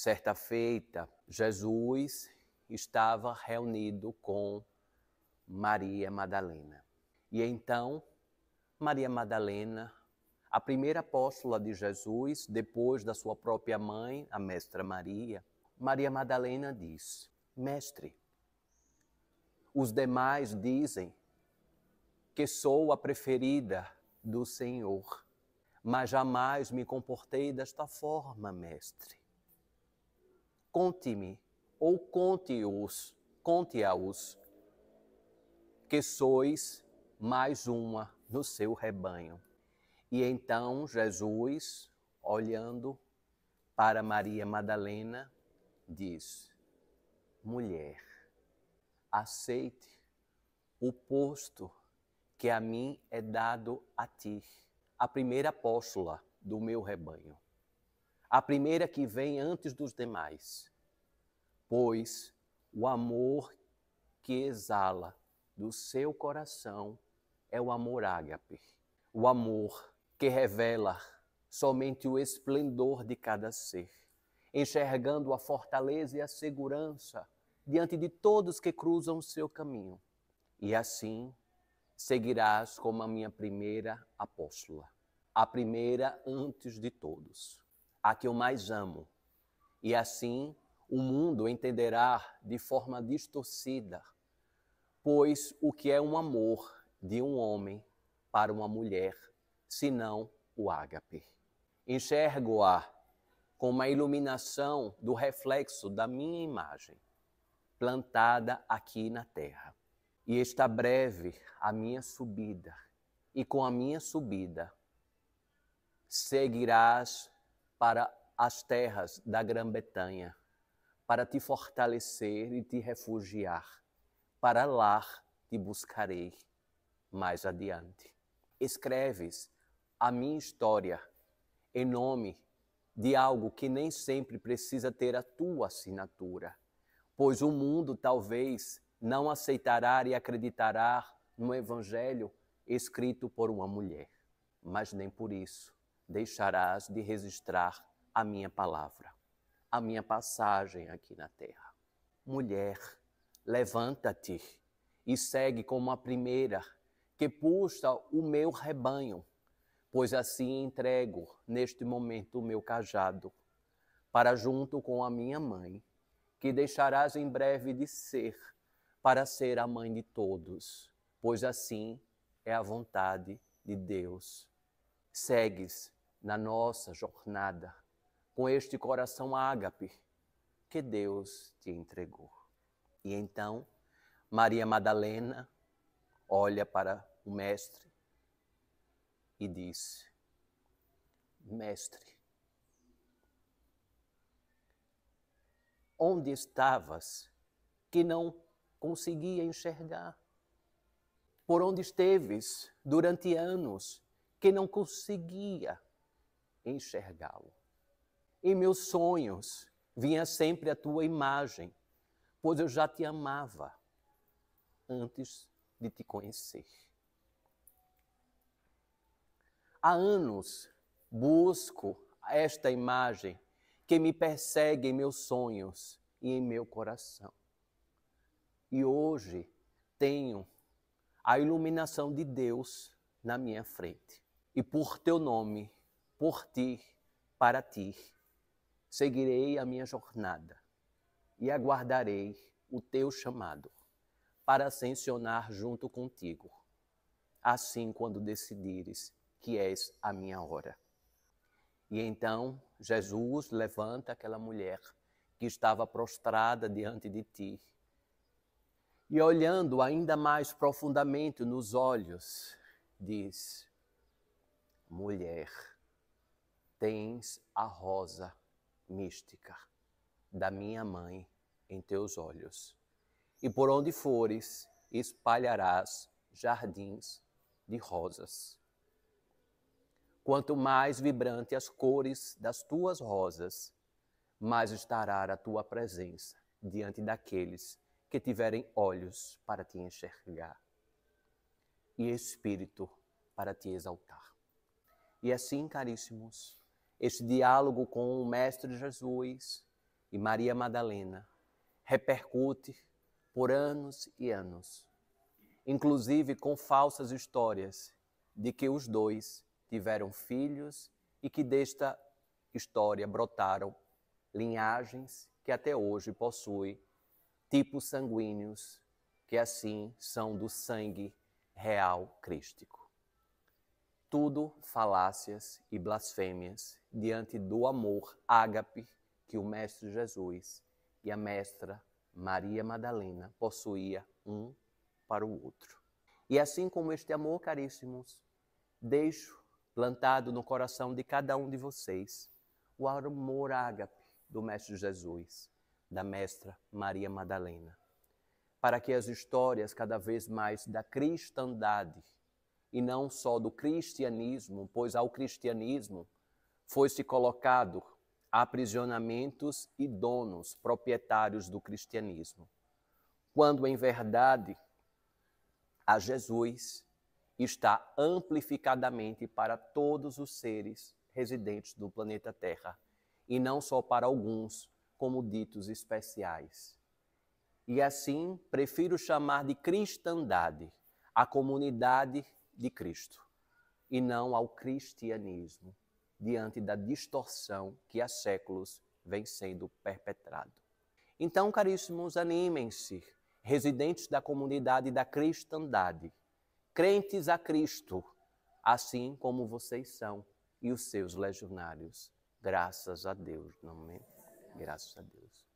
Certa feita, Jesus estava reunido com Maria Madalena. E então, Maria Madalena, a primeira apóstola de Jesus, depois da sua própria mãe, a mestra Maria, Maria Madalena diz: Mestre, os demais dizem que sou a preferida do Senhor, mas jamais me comportei desta forma, mestre. Conte-me ou conte-os, conte-a-os, que sois mais uma no seu rebanho. E então Jesus, olhando para Maria Madalena, diz: Mulher, aceite o posto que a mim é dado a ti, a primeira apóstola do meu rebanho a primeira que vem antes dos demais, pois o amor que exala do seu coração é o amor ágape, o amor que revela somente o esplendor de cada ser, enxergando a fortaleza e a segurança diante de todos que cruzam o seu caminho. E assim seguirás como a minha primeira apóstola, a primeira antes de todos a que eu mais amo. E assim o mundo entenderá de forma distorcida, pois o que é um amor de um homem para uma mulher, senão o ágape? Enxergo-a com a iluminação do reflexo da minha imagem, plantada aqui na terra. E está breve a minha subida, e com a minha subida seguirás para as terras da Grã-Bretanha, para te fortalecer e te refugiar. Para lá te buscarei mais adiante. Escreves a minha história em nome de algo que nem sempre precisa ter a tua assinatura, pois o mundo talvez não aceitará e acreditará no evangelho escrito por uma mulher, mas nem por isso deixarás de registrar a minha palavra, a minha passagem aqui na terra. Mulher, levanta-te e segue como a primeira que puxa o meu rebanho, pois assim entrego neste momento o meu cajado, para junto com a minha mãe, que deixarás em breve de ser, para ser a mãe de todos, pois assim é a vontade de Deus. Segues na nossa jornada com este coração ágape que Deus te entregou. E então, Maria Madalena olha para o Mestre e diz: Mestre, onde estavas que não conseguia enxergar? Por onde esteves durante anos que não conseguia enxergá-lo. Em meus sonhos vinha sempre a tua imagem, pois eu já te amava antes de te conhecer. Há anos busco esta imagem que me persegue em meus sonhos e em meu coração. E hoje tenho a iluminação de Deus na minha frente. E por teu nome por ti, para ti. Seguirei a minha jornada e aguardarei o teu chamado para ascensionar junto contigo, assim quando decidires que és a minha hora. E então Jesus levanta aquela mulher que estava prostrada diante de ti e, olhando ainda mais profundamente nos olhos, diz: Mulher, tens a rosa mística da minha mãe em teus olhos. E por onde fores, espalharás jardins de rosas. Quanto mais vibrante as cores das tuas rosas, mais estará a tua presença diante daqueles que tiverem olhos para te enxergar e espírito para te exaltar. E assim, caríssimos, este diálogo com o Mestre Jesus e Maria Madalena repercute por anos e anos, inclusive com falsas histórias de que os dois tiveram filhos e que desta história brotaram linhagens que até hoje possuem tipos sanguíneos que assim são do sangue real crístico tudo falácias e blasfêmias diante do amor ágape que o Mestre Jesus e a Mestra Maria Madalena possuía um para o outro. E assim como este amor, caríssimos, deixo plantado no coração de cada um de vocês o amor ágape do Mestre Jesus, da Mestra Maria Madalena, para que as histórias cada vez mais da cristandade e não só do cristianismo, pois ao cristianismo foi-se colocado aprisionamentos e donos proprietários do cristianismo, quando em verdade a Jesus está amplificadamente para todos os seres residentes do planeta Terra, e não só para alguns, como ditos especiais. E assim, prefiro chamar de cristandade a comunidade de Cristo e não ao cristianismo diante da distorção que há séculos vem sendo perpetrado. Então, caríssimos, animem-se, residentes da comunidade da cristandade, crentes a Cristo, assim como vocês são e os seus legionários. Graças a Deus, não é? Graças a Deus.